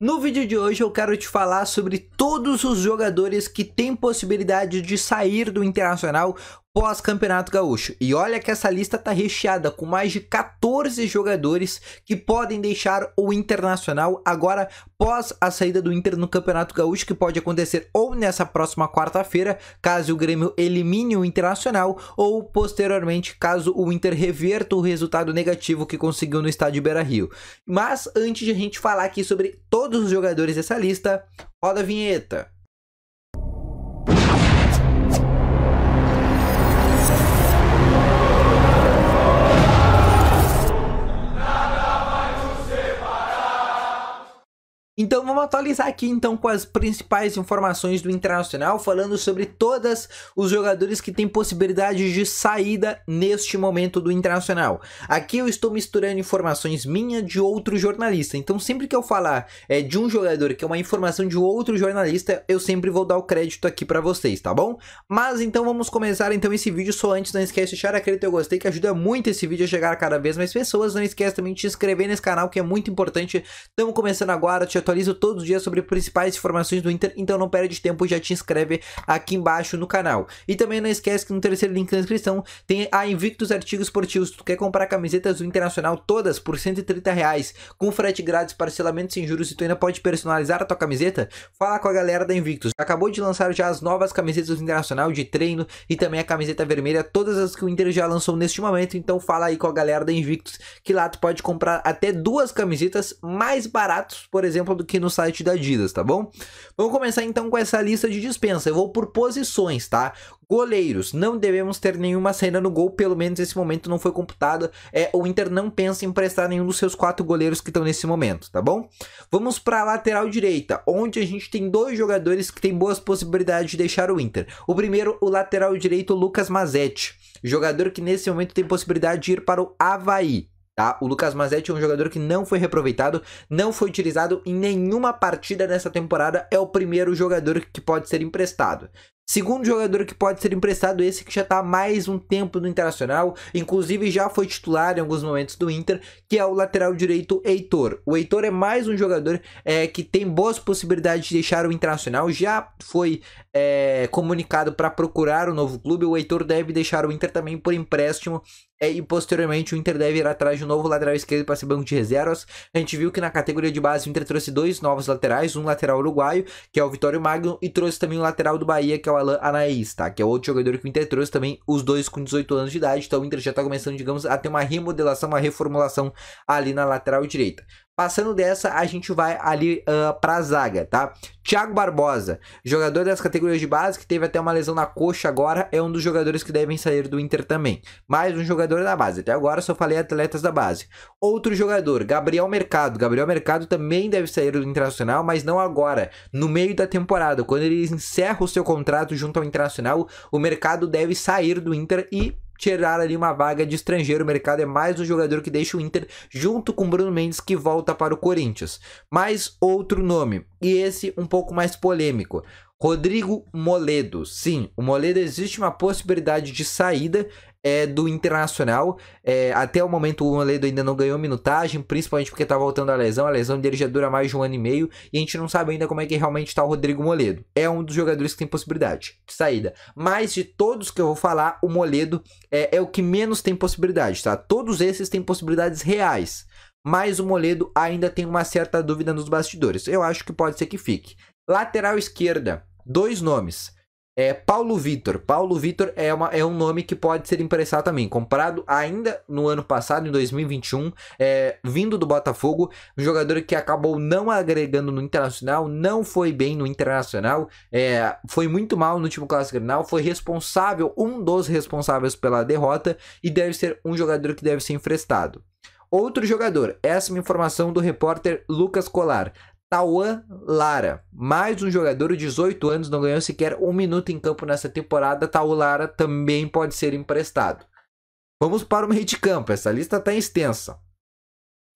No vídeo de hoje eu quero te falar sobre todos os jogadores que têm possibilidade de sair do Internacional pós-Campeonato Gaúcho. E olha que essa lista tá recheada com mais de 14 jogadores que podem deixar o Internacional agora pós a saída do Inter no Campeonato Gaúcho, que pode acontecer ou nessa próxima quarta-feira, caso o Grêmio elimine o Internacional, ou posteriormente, caso o Inter reverta o resultado negativo que conseguiu no estádio Beira-Rio. Mas antes de a gente falar aqui sobre todos os jogadores dessa lista, roda a vinheta. Então vamos atualizar aqui então com as principais informações do Internacional, falando sobre todos os jogadores que têm possibilidade de saída neste momento do Internacional. Aqui eu estou misturando informações minha de outro jornalista, então sempre que eu falar é, de um jogador que é uma informação de outro jornalista, eu sempre vou dar o crédito aqui para vocês, tá bom? Mas então vamos começar então esse vídeo, só antes não esquece de deixar aquele teu gostei que ajuda muito esse vídeo a chegar a cada vez mais pessoas, não esquece também de se inscrever nesse canal que é muito importante, estamos começando agora, te atualizo todos os dias sobre principais informações do Inter, então não perde tempo, e já te inscreve aqui embaixo no canal. E também não esquece que no terceiro link na descrição tem a Invictus Artigos Esportivos. Tu quer comprar camisetas do Internacional todas por 130 reais, com frete grátis, parcelamento sem juros e tu ainda pode personalizar a tua camiseta? Fala com a galera da Invictus. Acabou de lançar já as novas camisetas do Internacional de treino e também a camiseta vermelha, todas as que o Inter já lançou neste momento, então fala aí com a galera da Invictus, que lá tu pode comprar até duas camisetas mais baratos, por exemplo, do que no site da Adidas, tá bom? Vamos começar então com essa lista de dispensa. Eu vou por posições, tá? Goleiros, não devemos ter nenhuma cena no gol, pelo menos esse momento não foi computado. É, o Inter não pensa em emprestar nenhum dos seus quatro goleiros que estão nesse momento, tá bom? Vamos para a lateral direita, onde a gente tem dois jogadores que têm boas possibilidades de deixar o Inter. O primeiro, o lateral direito, Lucas Mazetti, jogador que nesse momento tem possibilidade de ir para o Havaí. Tá? O Lucas Mazetti é um jogador que não foi reaproveitado, não foi utilizado em nenhuma partida nessa temporada, é o primeiro jogador que pode ser emprestado. Segundo jogador que pode ser emprestado, esse que já está há mais um tempo no Internacional, inclusive já foi titular em alguns momentos do Inter, que é o lateral direito Heitor. O Heitor é mais um jogador é, que tem boas possibilidades de deixar o Internacional, já foi é, comunicado para procurar o um novo clube. O Heitor deve deixar o Inter também por empréstimo é, e posteriormente o Inter deve ir atrás de um novo lateral esquerdo para ser banco de reservas. A gente viu que na categoria de base o Inter trouxe dois novos laterais, um lateral uruguaio, que é o Vitório Magno, e trouxe também o um lateral do Bahia, que é o Alan Anaís, tá? Que é outro jogador que o Inter trouxe também, os dois com 18 anos de idade. Então o Inter já está começando, digamos, a ter uma remodelação, uma reformulação ali na lateral direita. Passando dessa, a gente vai ali uh, pra zaga, tá? Thiago Barbosa, jogador das categorias de base, que teve até uma lesão na coxa agora, é um dos jogadores que devem sair do Inter também. Mais um jogador da base, até agora só falei atletas da base. Outro jogador, Gabriel Mercado. Gabriel Mercado também deve sair do Internacional, mas não agora, no meio da temporada. Quando ele encerra o seu contrato junto ao Internacional, o Mercado deve sair do Inter e tirar ali uma vaga de estrangeiro. O mercado é mais um jogador que deixa o Inter junto com Bruno Mendes que volta para o Corinthians. Mais outro nome, e esse um pouco mais polêmico. Rodrigo Moledo. Sim, o Moledo existe uma possibilidade de saída é, do Internacional. É, até o momento o Moledo ainda não ganhou minutagem, principalmente porque tá voltando a lesão. A lesão dele já dura mais de um ano e meio e a gente não sabe ainda como é que realmente tá o Rodrigo Moledo. É um dos jogadores que tem possibilidade de saída. Mas de todos que eu vou falar, o Moledo é, é o que menos tem possibilidade, tá? Todos esses têm possibilidades reais mas o Moledo ainda tem uma certa dúvida nos bastidores. Eu acho que pode ser que fique. Lateral esquerda, dois nomes. É Paulo Vitor. Paulo Vitor é, uma, é um nome que pode ser emprestado também. Comprado ainda no ano passado, em 2021, é, vindo do Botafogo. Um jogador que acabou não agregando no Internacional, não foi bem no Internacional, é, foi muito mal no último Clássico Grenal, foi responsável, um dos responsáveis pela derrota, e deve ser um jogador que deve ser emprestado. Outro jogador, essa é uma informação do repórter Lucas Colar. Tauan Lara. Mais um jogador de 18 anos, não ganhou sequer um minuto em campo nessa temporada. Tauan Lara também pode ser emprestado. Vamos para o meio de campo, essa lista está extensa.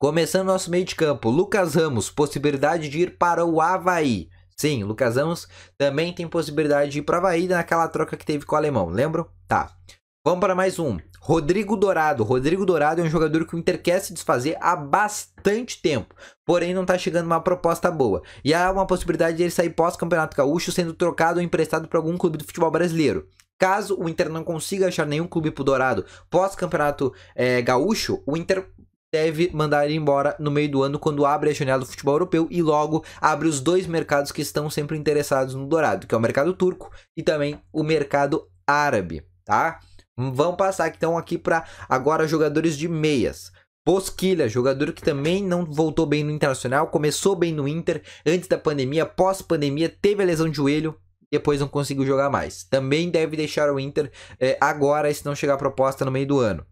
Começando nosso meio de campo, Lucas Ramos, possibilidade de ir para o Havaí. Sim, Lucas Ramos também tem possibilidade de ir para o Havaí naquela troca que teve com o alemão, lembram? Tá. Vamos para mais um. Rodrigo Dourado. Rodrigo Dourado é um jogador que o Inter quer se desfazer há bastante tempo, porém não está chegando uma proposta boa. E há uma possibilidade de ele sair pós-campeonato gaúcho sendo trocado ou emprestado para algum clube do futebol brasileiro. Caso o Inter não consiga achar nenhum clube pro Dourado pós-campeonato é, gaúcho, o Inter deve mandar ele embora no meio do ano quando abre a janela do futebol europeu e logo abre os dois mercados que estão sempre interessados no Dourado, que é o mercado turco e também o mercado árabe, tá? Vamos passar então aqui para agora jogadores de meias. Bosquilha, jogador que também não voltou bem no Internacional, começou bem no Inter antes da pandemia, pós-pandemia teve a lesão de joelho, depois não conseguiu jogar mais. Também deve deixar o Inter é, agora se não chegar a proposta no meio do ano.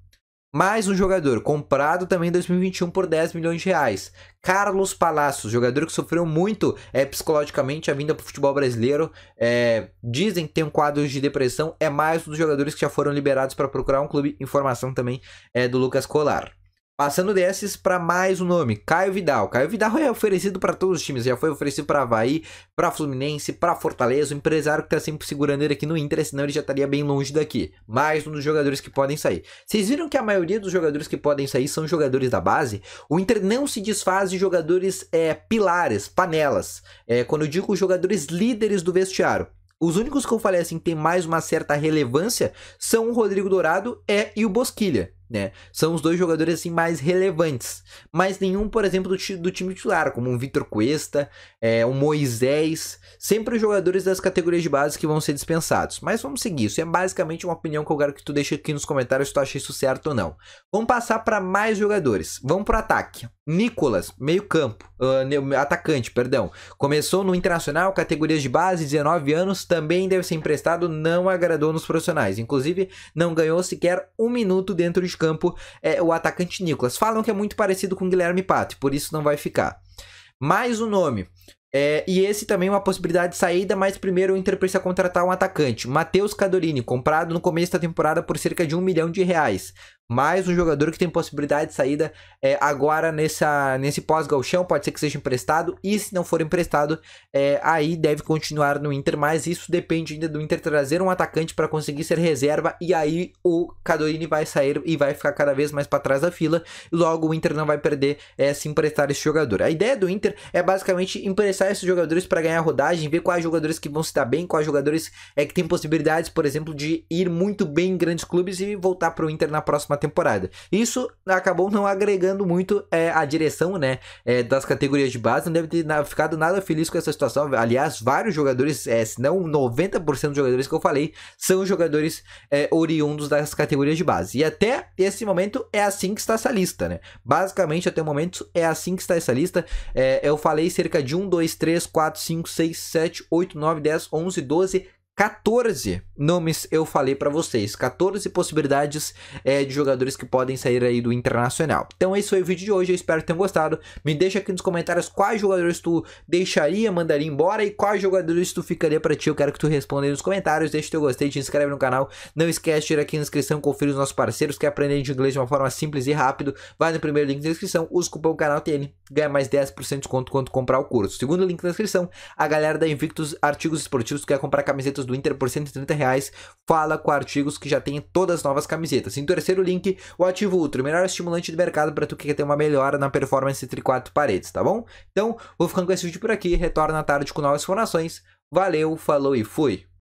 Mais um jogador, comprado também em 2021 por 10 milhões de reais. Carlos Palacios, jogador que sofreu muito é, psicologicamente a vinda para o futebol brasileiro. É, dizem que tem um quadro de depressão. É mais um dos jogadores que já foram liberados para procurar um clube. Informação também é do Lucas Colar. Passando desses para mais um nome, Caio Vidal. Caio Vidal é oferecido para todos os times, já foi oferecido para Havaí, para Fluminense, para Fortaleza, o empresário que está sempre segurando ele aqui no Inter, senão ele já estaria bem longe daqui. Mais um dos jogadores que podem sair. Vocês viram que a maioria dos jogadores que podem sair são jogadores da base? O Inter não se desfaz de jogadores é, pilares, panelas. É, quando eu digo jogadores líderes do vestiário, os únicos que eu falei assim que tem mais uma certa relevância são o Rodrigo Dourado é, e o Bosquilha né? São os dois jogadores assim mais relevantes, mas nenhum, por exemplo, do, do time titular, como um Vitor Cuesta, é, um Moisés, sempre os jogadores das categorias de base que vão ser dispensados. Mas vamos seguir, isso é basicamente uma opinião que eu quero que tu deixe aqui nos comentários se tu acha isso certo ou não. Vamos passar para mais jogadores. Vamos para ataque. Nicolas, meio-campo, uh, ah, atacante, perdão. Começou no Internacional, categorias de base, 19 anos, também deve ser emprestado, não agradou nos profissionais. Inclusive, não ganhou sequer um minuto dentro de de campo é o atacante Nicolas. Falam que é muito parecido com Guilherme Pato, por isso não vai ficar. Mais o um nome. É, e esse também é uma possibilidade de saída, mas primeiro o Inter precisa contratar um atacante. Matheus Cadorini, comprado no começo da temporada por cerca de um milhão de reais mais um jogador que tem possibilidade de saída é, agora nessa, nesse pós-galchão, pode ser que seja emprestado, e se não for emprestado, é, aí deve continuar no Inter, mas isso depende ainda do Inter trazer um atacante para conseguir ser reserva, e aí o Cadorini vai sair e vai ficar cada vez mais para trás da fila, logo o Inter não vai perder é, se emprestar esse jogador. A ideia do Inter é basicamente emprestar esses jogadores para ganhar rodagem, ver quais jogadores que vão se dar bem, quais jogadores é que tem possibilidades, por exemplo, de ir muito bem em grandes clubes e voltar para o Inter na próxima próxima temporada. Isso acabou não agregando muito é, a direção né, é, das categorias de base, não deve ter ficado nada feliz com essa situação. Aliás, vários jogadores, é, se não 90% dos jogadores que eu falei, são jogadores é, oriundos das categorias de base. E até esse momento é assim que está essa lista, né? Basicamente, até o momento é assim que está essa lista. É, eu falei cerca de 1, 2, 3, 4, 5, 6, 7, 8, 9, 10, 11, 12, 14 nomes eu falei para vocês, 14 possibilidades é, de jogadores que podem sair aí do Internacional. Então esse foi o vídeo de hoje, eu espero que tenham gostado. Me deixa aqui nos comentários quais jogadores tu deixaria, mandaria embora e quais jogadores tu ficaria para ti. Eu quero que tu responda aí nos comentários, deixa o teu gostei, te inscreve no canal. Não esquece de ir aqui na inscrição, confira os nossos parceiros, quer é aprender de inglês de uma forma simples e rápido, vai no primeiro link da descrição usa o cupom canal TN, ganha mais 10% de desconto quando comprar o curso. Segundo link da descrição a galera da Invictus Artigos Esportivos quer comprar camisetas do Inter por 130 reais, fala com artigos que já tem todas as novas camisetas. Em terceiro link, o Ativo Ultra, o melhor estimulante do mercado para tu que quer ter uma melhora na performance entre quatro paredes, tá bom? Então, vou ficando com esse vídeo por aqui, retorno à tarde com novas informações. Valeu, falou e fui!